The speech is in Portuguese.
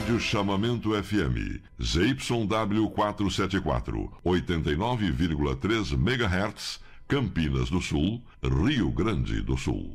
Rádio Chamamento FM, ZYW474, 89,3 MHz, Campinas do Sul, Rio Grande do Sul.